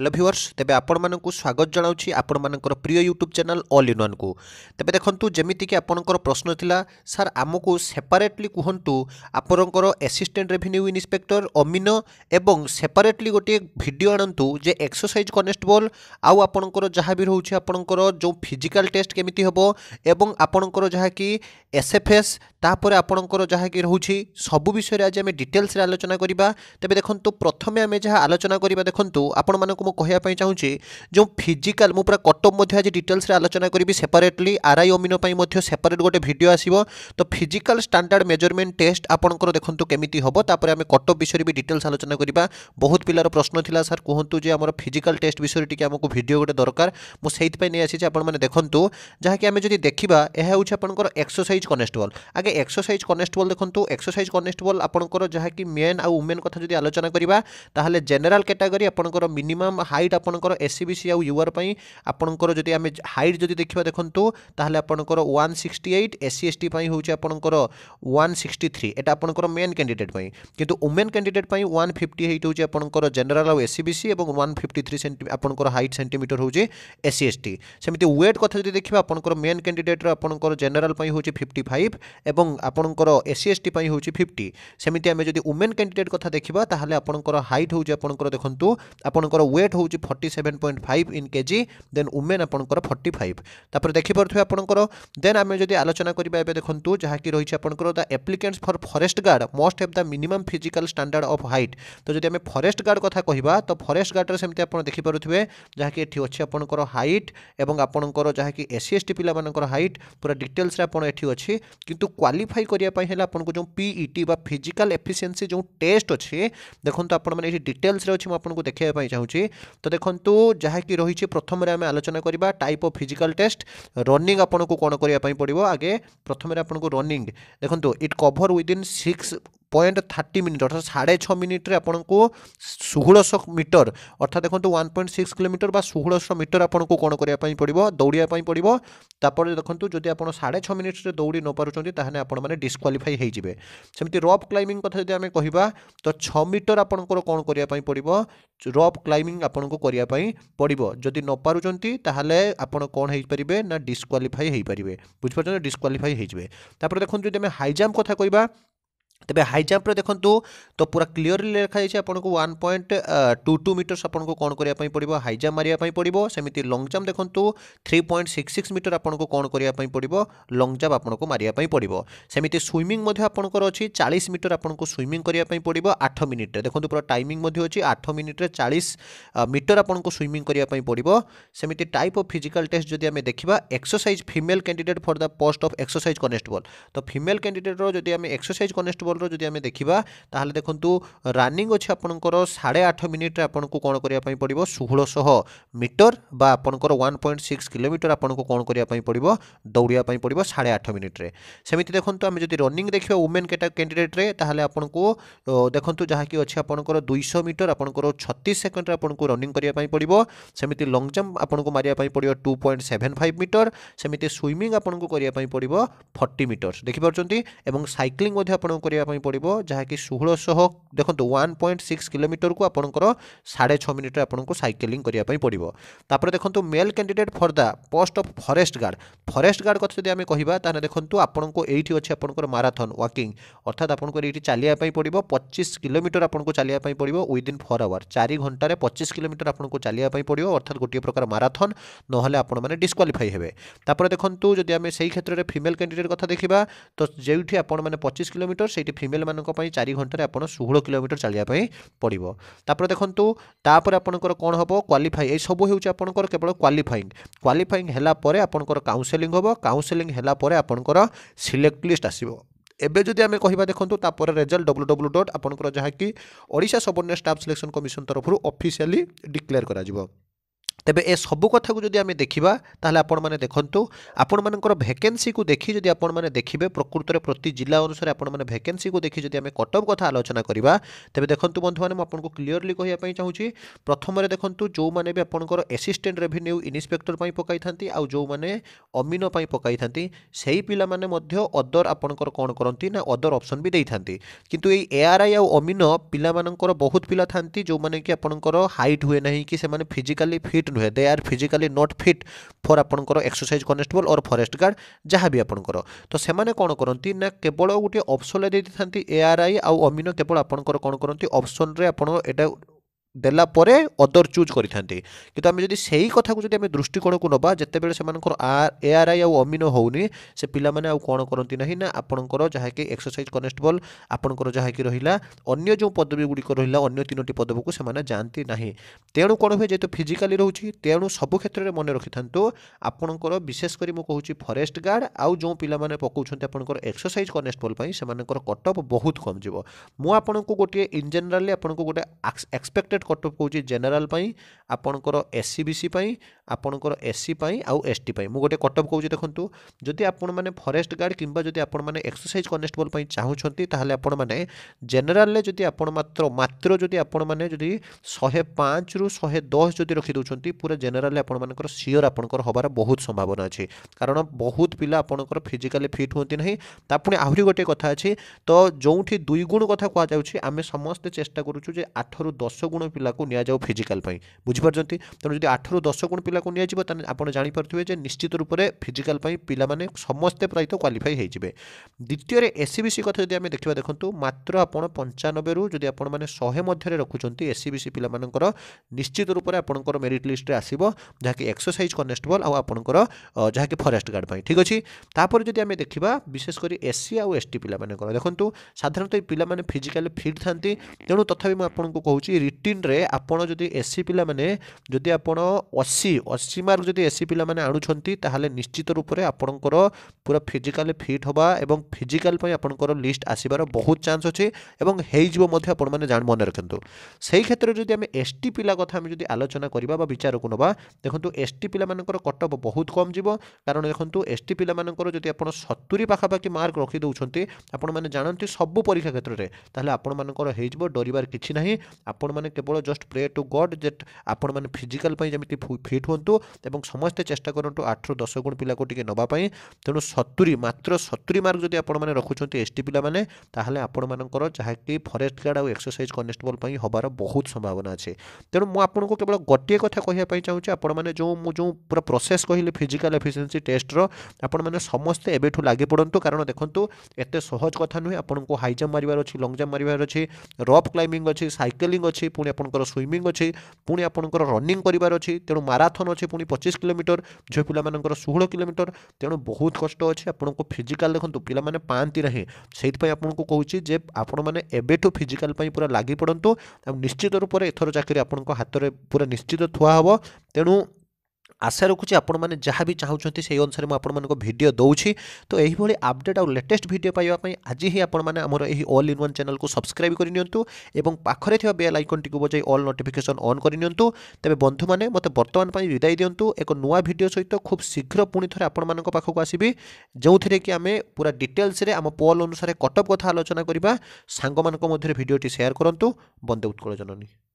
hello viewers তেবে আপনার স্বাগত জনাওছি আপনার প্রিয় YouTube channel all in one কু তেবে দেখুন যেমিতিকি আপনার প্রশ্ন লা স্যার আমি সেপারেটলি কুহতু আপনার এসিষ্টাট রেভিনিউ ইন্সপেক্টর অমিন এবং সেপারেটলি গোটিয়ে ভিডিও আনতু যে এক্সরসাইজ কনেস্টেবল আউ আপনার যা বি রয়েছে আপনার যে ফিজিকাল টেস্ট কেমিতি হব এবং আপনার যা কি এসএফএস তাপরে আপনার যা কি রয়েছে সবু বিষয়ে আজ আমি ডিটেলসে আলোচনা করা তবে দেখুন প্রথমে আমি যা আলোচনা করা দেখুন আপনার কহা চাহুছি যে ফিজিকাল মু পুরা কটক মধ্যে আজ ডিটেলসে আলোচনা করি সেপারেটলি আরআই অমিন সেপারেট গোটে ভিডিও আসব তো ফিজিকাল স্টাণ্ডার্ড মেজরমেন্ট টেস্ট আপনার দেখুন কমিটি হব তাপরে আমি কটক বিষয়ে বি ডিটেলস আলোচনা করা বহুত পিলার প্রশ্ন লা স্যার কুহতু যে আমার ফিজিকাল টেস্ট বিষয়ে টিকি আমি ভিডিও গোটে দরকার মু সেইপাই নিয়ে আসিছি আপনার দেখুন যা কি আমি যদি দেখা এ হচ্ছে আপনার এক্সরসাইজ কনেস্টেবল আগে ତାପରେ ଏକ୍ସରସାଇଜ୍ କନେଷ୍ଟବଲ୍ ଦେଖନ୍ତୁ ଏକ୍ସରସାଇଜ୍ କନେଷ୍ଟବଲ୍ ଆପଣଙ୍କର ଯାହାକି ମେନ୍ ଆଉ ଓମେନ୍ କଥା ଯଦି ଆଲୋଚନା କରିବା ତାହେଲେ ଜେନେରାଲ୍ କ୍ୟାଟାଗୋରୀ ଆପଣଙ୍କର ମିନିମମ୍ ହାଇଟ୍ ଆପଣଙ୍କର ଏସ୍ସିବିସି ଆଉ ୟୁଆର୍ ପାଇଁ ଆପଣଙ୍କର ଯଦି ଆମେ ହାଇଟ୍ ଯଦି ଦେଖିବା ଦେଖନ୍ତୁ ତାହେଲେ ଆପଣଙ୍କର one sixty eight SC ST ପାଇଁ ହେଉଛି ଆପଣଙ୍କର ୱାନ୍ ସିକ୍ସଟି ଥ୍ରୀ ଏଇଟା ଆପଣଙ୍କର ମେନ୍ କ୍ୟାଣ୍ଡିଡେଟ୍ ପାଇଁ କିନ୍ତୁ ଓମେନ୍ କ୍ୟାଣ୍ଡିଡେଟ୍ ପାଇଁ ୱାନ୍ ଫିଫ୍ଟି ଏଇଟ୍ ହେଉଛି ଆପଣଙ୍କର ଜେନେରାଲ୍ ଆଉ ଏସ୍ସିବିସି ଏବଂ ୱାନ୍ ଫିଫ୍ଟି ଥ୍ରୀ ସେଣ୍ଟି ଆପଣଙ୍କର ହାଇଟ୍ ସେଣ୍ଟିମିଟର ହେଉଛି ଏସ୍ସି ଏସ୍ଟି ସେମିତି ୱେଟ୍ କଥା ଯଦି ଦେଖିବା ଆପଣଙ୍କର ମେନ୍ କ୍ୟାଣ୍ଡିଡେଟ୍ର ଆପଣଙ୍କର ଜେନେରାଲ୍ ପାଇଁ ହେଉଛି ଫିଫ୍ଟି ଫାଇଭ୍ ଏବଂ এবং আপনার এসি এসটি পাই হচ্ছে ফিফটি সেমিতি আমি যদি ওমেন ক্যান্ডিডেট কথা দেখা তাহলে আপনার হাইট হচ্ছে আপনার দেখুন আপনার ওয়েট হচ্ছে forty seven point five in K G then women আপনার ফর্টি ফাইভ তাপরে দেখিপারে আপনার দেন আমি যদি আলোচনা করা এবার দেখুন যা কি রয়েছে আপনার the applicants for forest guard must have the minimum physical standard of height তো যদি আমি ফরেস্ট গার্ড কথা কহা তো ফরেস্ট গার্ডের সেমতি আপনার দেখিপারে যা কি এটি অছে আপনার হাইট এবং আপনার যা কি এসি এসটি পিলা হাইট পুরা ডিটেলসরে আপনার এটি অনেক কিন্তু କ୍ୱାଲିଫାଇ କରିବା ପାଇଁ ହେଲେ ଆପଣଙ୍କୁ ଯେଉଁ ପିଇଟି ବା ଫିଜିକାଲ୍ ଏଫିସିଏନ୍ସି ଯେଉଁ ଟେଷ୍ଟ ଅଛି ଦେଖନ୍ତୁ ଆପଣମାନେ ଏଠି ଡିଟେଲ୍ସରେ ଅଛି ମୁଁ ଆପଣଙ୍କୁ ଦେଖାଇବା ପାଇଁ ଚାହୁଁଛି ତ ଦେଖନ୍ତୁ ଯାହାକି ରହିଛି ପ୍ରଥମରେ ଆମେ ଆଲୋଚନା କରିବା type of physical test running ଆପଣଙ୍କୁ କ'ଣ କରିବା ପାଇଁ ପଡ଼ିବ ଆଗେ ପ୍ରଥମରେ ଆପଣଙ୍କୁ ରନିଂ ଦେଖନ୍ତୁ it cover within six point thirty minute অর্থাৎ সাড়ে ছ মিনিট্রে আপনার ষোহশ মিটর অর্থাৎ দেখুন ওয়ান পয়েন্ট সিক্স কিলোমিটর বা ষোহশ মিটর আপনার কোণ করা পড়ব দৌড়া পড়ব তাপরে দেখুন যদি আপনার সাড়ে ছ মিনিট্রে দৌড়ি নপারুচ্ছেন তাহলে আপনার মানে ডিসকোয়ালিফাই হয়ে যাবে সেমতি রপ ক্লাইম্বিং কথা যদি আমি কহবা তো ছ মিটর আপনার কোণ করা পড়ব রপ ক্লাইম্বিং আপনার করা পড়ব যদি নপারুচ্ছেন তাহলে আপনার কোণ হয়ে পারে না ডিসকোয়ালিফাই হয়ে পারে বুঝিপার ডিসকোয়ালিফাই হয়ে যাবে তাপরে দেখুন যদি আমি হাইজাম্প কথা কহবা ତେବେ ହାଇ ଜମ୍ପରେ ଦେଖନ୍ତୁ ତ ପୁରା କ୍ଲିଅରଲି ଲେଖାଯାଇଛି ଆପଣଙ୍କୁ one point two two metres ଆପଣଙ୍କୁ କ'ଣ କରିବା ପାଇଁ ପଡ଼ିବ ହାଇ ଜମ୍ପ ମାରିବା ପାଇଁ ପଡ଼ିବ ସେମିତି ଲଙ୍ଗ୍ ଜମ୍ପ ଦେଖନ୍ତୁ three point six six metre ଆପଣଙ୍କୁ କ'ଣ କରିବା ପାଇଁ ପଡ଼ିବ ଲଙ୍ଗ୍ ଜମ୍ପ ଆପଣଙ୍କୁ ମାରିବା ପାଇଁ ପଡ଼ିବ ସେମିତି ସୁଇମିଂ ମଧ୍ୟ ଆପଣଙ୍କର ଅଛି ଚାଳିଶ ମିଟର ଆପଣଙ୍କୁ ସୁଇମିଂ କରିବା ପାଇଁ ପଡ଼ିବ ଆଠ ମିନିଟ୍ରେ ଦେଖନ୍ତୁ ପୁରା ଟାଇମିଂ ମଧ୍ୟ ଅଛି ଆଠ ମିନିଟ୍ରେ ଚାଳିଶ ମିଟର ଆପଣଙ୍କୁ ସୁଇମିଂ କରିବା ପାଇଁ ପଡ଼ିବ ସେମିତି ଟାଇପ୍ ଅଫ୍ ଫିଜିକାଲ୍ ଟେଷ୍ଟ ଯଦି ଆମେ ଦେଖିବା exercise female candidate for the post of exercise constable ତ ଫିମେଲ୍ କ୍ୟାଣ୍ଡିଡେଟ୍ର ଯଦି ଆମେ ଏକ୍ସରସାଇଜ୍ କନେଷ୍ଟବଲ୍ টেবুলর যদি আমি দেখা তাহলে দেখুন রানিং অছি আপনার সাড়ে আঠ মিনিট্রে আপনার কোণ করা পড়ব ষোহশহ মিটর বা আপনার ওয়ান পয়েন্ট সিক্স কিলোমিটর আপনার কোণ করা পড়ব দৌড়া পড়ব সাড়ে আঠ মিনিট্রে সেমিতি দেখুন আমি যদি রনিং দেখা ওমেন ক্যান্ডিডেট্রে তাহলে আপনার দেখুন যাকি অছি আপনার দুইশ মিটর আপনার ছত্রিশ সেকেন্ডে আপনার রনিং করা পড়ব সেমিতি লং জম্প আপনার মারা পড়ব two point seven five metre সেমিতি সুইমিং আপনার করা পড়ব ফর্টি মিটর দেখিপার এবং সাইক্লিং আপনার করা କରିବା ପଡ଼ିବ ଯାହାକି ଷୋହଳଶହ ଦେଖନ୍ତୁ ୱାନ୍ ପଏଣ୍ଟ ସିକ୍ସ କିଲୋମିଟରକୁ ଆପଣଙ୍କର ସାଢ଼େ ଛଅ ମିନିଟ୍ରେ ଆପଣଙ୍କୁ ସାଇକେଲିଂ କରିବା ପାଇଁ ପଡ଼ିବ ତାପରେ ଦେଖନ୍ତୁ male candidate for the post of forest guard forest guard କଥା ଯଦି ଆମେ କହିବା ତାହେଲେ ଦେଖନ୍ତୁ ଆପଣଙ୍କୁ ଏଇଠି ଅଛି ଆପଣଙ୍କର ମାରାଥନ୍ ୱାକିଂ ଅର୍ଥାତ୍ ଆପଣଙ୍କର ଏଇଠି ଚାଲିବା ପାଇଁ ପଡ଼ିବ ପଚିଶ କିଲୋମିଟର ଆପଣଙ୍କୁ ଚାଲିବା ପାଇଁ ପଡ଼ିବ ୱିଦିନ୍ ଫର୍ ଆୱାର ଚାରି ଘଣ୍ଟାରେ ପଚିଶ କିଲୋମିଟର ଆପଣଙ୍କୁ ଚାଲିବା ପାଇଁ ପଡ଼ିବ ଅର୍ଥାତ୍ ଗୋଟିଏ ପ୍ରକାର ମାରାଥନ୍ ନହେଲେ ଆପଣମାନେ ଡିସ୍କ୍ୱାଲିଫାଇ ହେବେ ତାପରେ ଦେଖନ୍ତୁ ଯଦି ଆମେ ସେଇ କ୍ଷେତ୍ରରେ ଫିମେଲ୍ କ୍ୟାଣ୍ଡିଡେଟ୍ କଥା ଦେଖିବା ତ ଯେଉଁଠି ଆପଣମାନେ ପଚିଶ କିଲୋମିଟର ସେଇଠି প্রতি ফিমেল ମାନଙ୍କ ପାଇଁ চাରି ଘଣ୍ଟାରେ ଆପଣ ଷୋହଳ କିଲୋମିଟର ଚାଲିବା ପାଇଁ ପଡ଼ିବ ତାପରେ ଦେଖନ୍ତୁ ତାପରେ ଆପଣଙ୍କର କ'ଣ ହେବ କ୍ୱାଲିଫାଇ ଏସବୁ ହେଉଛି ଆପଣଙ୍କର କେବଳ କ୍ୱାଲିଫାଇଂ କ୍ୱାଲିଫାଇଂ ହେଲା ପରେ ଆପଣଙ୍କର କାଉନ୍ସେଲିଂ ହେବ କାଉନ୍ସେଲିଂ ହେଲା ପରେ ଆପଣଙ୍କର ସିଲେକ୍ଟ ଲିଷ୍ଟ ଆସିବ ଏବେ ଯଦି ଆମେ କହିବା ଦେଖନ୍ତୁ ତାପରେ ରେଜଲ୍ଟ ଡବ୍ଲୁ ଡବ୍ଲୁ ଡଟ୍ ଆପଣଙ୍କର ଯାହାକି Odisha subordinate staff selection commission ତରଫରୁ ଅଫିସିଆଲି ଡିକ୍ଲେୟାର କରାଯିବ ତେବେ ଏସବୁ କଥାକୁ ଯଦି ଆମେ ଦେଖିବା ତାହେଲେ ଆପଣମାନେ ଦେଖନ୍ତୁ ଆପଣମାନଙ୍କର ଭେକେନ୍ସିକୁ ଦେଖି ଯଦି ଆପଣମାନେ ଦେଖିବେ ପ୍ରକୃତରେ ପ୍ରତି ଜିଲ୍ଲା ଅନୁସାରେ ଆପଣମାନେ ଭେକେନ୍ସିକୁ ଦେଖି ଯଦି ଆମେ କଟଅଫ୍ କଥା ଆଲୋଚନା କରିବା ତେବେ ଦେଖନ୍ତୁ ବନ୍ଧୁମାନେ ମୁଁ ଆପଣଙ୍କୁ କ୍ଲିଅରଲି କହିବା ପାଇଁ ଚାହୁଁଛି ପ୍ରଥମରେ ଦେଖନ୍ତୁ ଯେଉଁମାନେ ବି ଆପଣଙ୍କର ଏସିଷ୍ଟାଣ୍ଟ ରେଭିନ୍ୟୁ ଇନ୍ସପେକ୍ଟର ପାଇଁ ପକାଇଥାନ୍ତି ଆଉ ଯେଉଁମାନେ ଅମିନ ପାଇଁ ପକାଇଥାନ୍ତି ସେହି ପିଲାମାନେ ମଧ୍ୟ ଅଦର ଆପଣଙ୍କର କ'ଣ କରନ୍ତି ନା ଅଦର ଅପସନ୍ ବି ଦେଇଥାନ୍ତି କିନ୍ତୁ ଏଇ ଏଆର୍ଆଇ ଆଉ ଅମିନ ପିଲାମାନଙ୍କର ବହୁତ ପିଲା ଥାନ୍ତି ଯେଉଁମାନେ କି ଆପଣଙ୍କର ହାଇଟ୍ ହୁଏ ନାହିଁ କି ସେମାନେ ଫିଜିକାଲି ଫିଟ୍ ଆକ୍ଟିଭ ନୁହେଁ they are physically not fit for ଆପଣଙ୍କର exercise constable or forest guard ଯାହା ବି ଆପଣଙ୍କର ତ ସେମାନେ କ'ଣ କରନ୍ତି ନା କେବଳ ଗୋଟିଏ ଅପସନରେ ଦେଇଥାନ୍ତି ଏଆର୍ଆଇ ଆଉ ଅମିନ କେବଳ ଆପଣଙ୍କର କ'ଣ କରନ୍ତି ଅପସନରେ ଆପଣ ଏଇଟା ଦେଲା ପରେ ଅଦର ଚୁଜ୍ କରିଥାନ୍ତି କିନ୍ତୁ ଆମେ ଯଦି ସେଇ କଥାକୁ ଯଦି ଆମେ ଦୃଷ୍ଟିକୋଣକୁ ନେବା ଯେତେବେଳେ ସେମାନଙ୍କର ଆର୍ ଏ ଆର୍ ଆଇ ଆଉ ଅମିନ ହେଉନି ସେ ପିଲାମାନେ ଆଉ କ'ଣ କରନ୍ତି ନାହିଁ ନା ଆପଣଙ୍କର ଯାହାକି ଏକ୍ସରସାଇଜ୍ କନେଷ୍ଟବଲ୍ ଆପଣଙ୍କର ଯାହାକି ରହିଲା ଅନ୍ୟ ଯେଉଁ ପଦବୀ ଗୁଡ଼ିକ ରହିଲା ଅନ୍ୟ ତିନୋଟି ପଦବୀକୁ ସେମାନେ ଯାଆନ୍ତି ନାହିଁ ତେଣୁ କ'ଣ ହୁଏ ଯେହେତୁ ଫିଜିକାଲି ରହୁଛି ତେଣୁ ସବୁ କ୍ଷେତ୍ରରେ ମନେ ରଖିଥାନ୍ତୁ ଆପଣଙ୍କର ବିଶେଷ କରି ମୁଁ କହୁଛି ଫରେଷ୍ଟ ଗାର୍ଡ଼ ଆଉ ଯେଉଁ ପିଲାମାନେ ପକାଉଛନ୍ତି ଆପଣଙ୍କର ଏକ୍ସରସାଇଜ୍ କନେଷ୍ଟବଲ୍ ପାଇଁ ସେମାନଙ୍କର କଟ୍ ଅଫ୍ ବହୁତ କମ୍ ଯିବ ମୁଁ ଆପଣଙ୍କୁ ଗୋଟିଏ ଇନ୍ ଜେନେରାଲି ଆପଣଙ୍କୁ ଗୋଟେ ଏକ୍ସପେକ୍ଟେଡ଼ ରେଟ୍ କଟଅଫ୍ କହୁଛି ଜେନେରାଲ୍ ପାଇଁ ଆପଣଙ୍କର ଏସ୍ ସି ବି ସି ପାଇଁ ଆପଣଙ୍କର ଏସ୍ ସି ପାଇଁ ଆଉ ଏସ୍ ଟି ପାଇଁ ମୁଁ ଗୋଟେ କଟଅଫ୍ କହୁଛି ଦେଖନ୍ତୁ ଯଦି ଆପଣମାନେ ଫରେଷ୍ଟ ଗାର୍ଡ଼ କିମ୍ବା ଯଦି ଆପଣମାନେ ଏକ୍ସରସାଇଜ୍ କନେଷ୍ଟେବଲ୍ ପାଇଁ ଚାହୁଁଛନ୍ତି ତାହେଲେ ଆପଣମାନେ ଜେନେରାଲ୍ରେ ଯଦି ଆପଣ ମାତ୍ର ମାତ୍ର ଯଦି ଆପଣମାନେ ଯଦି ଶହେ ପାଞ୍ଚରୁ ଶହେ ଦଶ ଯଦି ରଖିଦେଉଛନ୍ତି ପୁରା ଜେନେରାଲ୍ରେ ଆପଣମାନଙ୍କର ସିଓର୍ ଆପଣଙ୍କର ହେବାର ବହୁତ ସମ୍ଭାବନା ଅଛି କାରଣ ବହୁତ ପିଲା ଆପଣଙ୍କର ଫିଜିକାଲି ଫିଟ୍ ହୁଅନ୍ତି ନାହିଁ ତା ପୁଣି ଆହୁରି ଗୋଟିଏ କଥା ଅଛି ତ ଯେଉଁଠି ଦୁଇ ଗୁଣ କଥା କୁହାଯାଉଛି ଆମେ ସମସ୍ତେ ଚେଷ୍ଟା କରୁଛୁ ଯେ ଆଠରୁ ଦଶ ଗୁଣ ପିଲାକୁ ନିଆଯାଉ ଫିଜିକାଲ୍ ପାଇଁ ବୁଝିପାରୁଛନ୍ତି ତେଣୁ ଯଦି ଆଠରୁ ଦଶ ଗୁଣ ପିଲାକୁ ନିଆଯିବ ତାହେଲେ ଆପଣ ଜାଣିପାରୁଥିବେ ଯେ ନିଶ୍ଚିତ ରୂପରେ ଫିଜିକାଲ୍ ପାଇଁ ପିଲାମାନେ ସମସ୍ତେ ପ୍ରାୟତଃ କ୍ୱାଲିଫାଇ ହେଇଯିବେ ଦ୍ୱିତୀୟରେ ଏସ୍ସିବିସି କଥା ଯଦି ଆମେ ଦେଖିବା ଦେଖନ୍ତୁ ମାତ୍ର ଆପଣ ପଞ୍ଚାନବେରୁ ଯଦି ଆପଣମାନେ ଶହେ ମଧ୍ୟରେ ରଖୁଛନ୍ତି ଏସ୍ସିବିସି ପିଲାମାନଙ୍କର ନିଶ୍ଚିତ ରୂପରେ ଆପଣଙ୍କର ମେରିଟ୍ ଲିଷ୍ଟରେ ଆସିବ ଯାହାକି ଏକ୍ସରସାଇଜ୍ କନେଷ୍ଟବଲ୍ ଆଉ ଆପଣଙ୍କର ଯାହାକି ଫରେଷ୍ଟ ଗାର୍ଡ଼ ପାଇଁ ଠିକ୍ ଅଛି ତାପରେ ଯଦି ଆମେ ଦେଖିବା ବିଶେଷ କରି ଏସ୍ସି ଆଉ ଏସ୍ଟି ପିଲାମାନଙ୍କର ଦେଖନ୍ତୁ ସାଧାରଣତଃ ପିଲାମାନେ ଫିଜିକାଲି ଫିଟ୍ ଥାନ୍ତି ତେଣୁ ତଥାପି ମୁଁ ଆପଣଙ୍କୁ କହୁଛି ରିଟିନ୍ ରେ ଆପଣ ଯଦି ଏସ୍ସି ପିଲାମାନେ ଯଦି ଆପଣ ଅଶୀ ଅଶୀ ମାର୍କ ଯଦି ଏସ୍ସି ପିଲାମାନେ ଆଣୁଛନ୍ତି ତାହେଲେ ନିଶ୍ଚିତ ରୂପରେ ଆପଣଙ୍କର ପୁରା ଫିଜିକାଲି ଫିଟ୍ ହେବା ଏବଂ ଫିଜିକାଲ ପାଇଁ ଆପଣଙ୍କର ଲିଷ୍ଟ ଆସିବାର ବହୁତ ଚାନ୍ସ ଅଛି ଏବଂ ହେଇଯିବ ମଧ୍ୟ ଆପଣମାନେ ଜାଣ ମନେ ରଖନ୍ତୁ সেই ক্ষেত্রে যদি আমি এস টি পিলা কথা আমি যদি আলোচনা করা বা বিচারক নেওয়া দেখুন এস টি পিলা কট অফ বহুত কম যাব কারণ দেখুন এস টি পিলা যদি আপনার সতুরি পাখাপাখি মার্ক রখি দেছেন আপনার জাঁতি সবু পরীক্ষা ক্ষেত্রে তাহলে আপনার হয়ে যাব ডরবার কিছু না আপনার কেবল কেবল জস্ট ପ୍ରେ ଟୁ ଗଡ଼୍ ଯେ ଆପଣମାନେ ଫିଜିକାଲ୍ ପାଇଁ ଯେମିତି ଫିଟ୍ ହୁଅନ୍ତୁ ଏବଂ ସମସ୍ତେ ଚେଷ୍ଟା କରନ୍ତୁ ଆଠରୁ ଦଶ ଗୁଣ ପିଲାକୁ ଟିକେ ନେବା ପାଇଁ ତେଣୁ ସତୁରି ମାତ୍ର ସତୁରି ମାର୍କ ଯଦି ଆପଣମାନେ ରଖୁଛନ୍ତି ଏସ୍ ଟି ପିଲାମାନେ ତାହେଲେ ଆପଣମାନଙ୍କର ଯାହାକି ଫରେଷ୍ଟ ଗାର୍ଡ଼ ଆଉ ଏକ୍ସରସାଇଜ୍ କନେଷ୍ଟବଲ୍ ପାଇଁ ହେବାର ବହୁତ ସମ୍ଭାବନା ଅଛି ତେଣୁ ମୁଁ ଆପଣଙ୍କୁ କେବଳ ଗୋଟିଏ କଥା କହିବା ପାଇଁ ଚାହୁଁଛି ଆପଣମାନେ ଯେଉଁ ମୁଁ ଯେଉଁ ପୁରା ପ୍ରୋସେସ୍ କହିଲି ଫିଜିକାଲ୍ ଏଫିସିଏନ୍ସି ଟେଷ୍ଟର ଆପଣମାନେ ସମସ୍ତେ ଏବେଠୁ ଲାଗି ପଡ଼ନ୍ତୁ କାରଣ ଦେଖନ୍ତୁ ଏତେ ସହଜ କଥା ନୁହେଁ ଆପଣଙ୍କୁ ହାଇ ଜମ୍ପ ମାରିବାର ଅଛି ଲଙ୍ଗ୍ ଜମ୍ପ ମାରିବାର ଅଛି ରପ୍ କ୍ଲାଇମ୍ବିଂ ଅଛି ସାଇକେଲିଂ ଅଛି ପୁଣି ଆପଣଙ୍କର ସୁଇମିଂ ଅଛି ପୁଣି ଆପଣଙ୍କର ରନିଂ କରିବାର ଅଛି ତେଣୁ ମାରାଥନ୍ ଅଛି ପୁଣି ପଚିଶ କିଲୋମିଟର ଝିଅ ପିଲାମାନଙ୍କର ଷୋହଳ କିଲୋମିଟର ତେଣୁ ବହୁତ କଷ୍ଟ ଅଛି ଆପଣଙ୍କୁ ଫିଜିକାଲ୍ ଦେଖନ୍ତୁ ପିଲାମାନେ ପାଆନ୍ତି ନାହିଁ ସେଇଥିପାଇଁ ଆପଣଙ୍କୁ କହୁଛି ଯେ ଆପଣମାନେ ଏବେଠୁ ଫିଜିକାଲ୍ ପାଇଁ ପୁରା ଲାଗି ପଡ଼ନ୍ତୁ ଆଉ ନିଶ୍ଚିତ ରୂପରେ ଏଥର ଚାକିରି ଆପଣଙ୍କ ହାତରେ ପୁରା ନିଶ୍ଚିତ ଥୁଆ ହେବ ତେଣୁ আশা রাখুছি আপনার যা বি চাহুমান সেই অনুসারে মু আপনার ভিডিও দৌছি তো এইভাবে আপডেট আর লেটেস্ট ভিডিও পাওয়া আজ হি আপনার আমার এই all in one channel subscribe করে নিউ এবং পাখে থাকা বেল আইকনটি বজাই অল নোটিফিকেসন অন করে নিউ তবে বন্ধু মানে মতো বর্তমান বিদায় দিও এক নূয় ভিডিও সহিত খুব শীঘ্র পুঁ থে আপনার পাখক আসবি যে কি আমি পুরা ডিটেলসে আম পল অনুসারে কটপ কথা আলোচনা করা সাংগ মধ্যে ভিডিওটি সেয়ার করতু বন্দে উৎকল জননী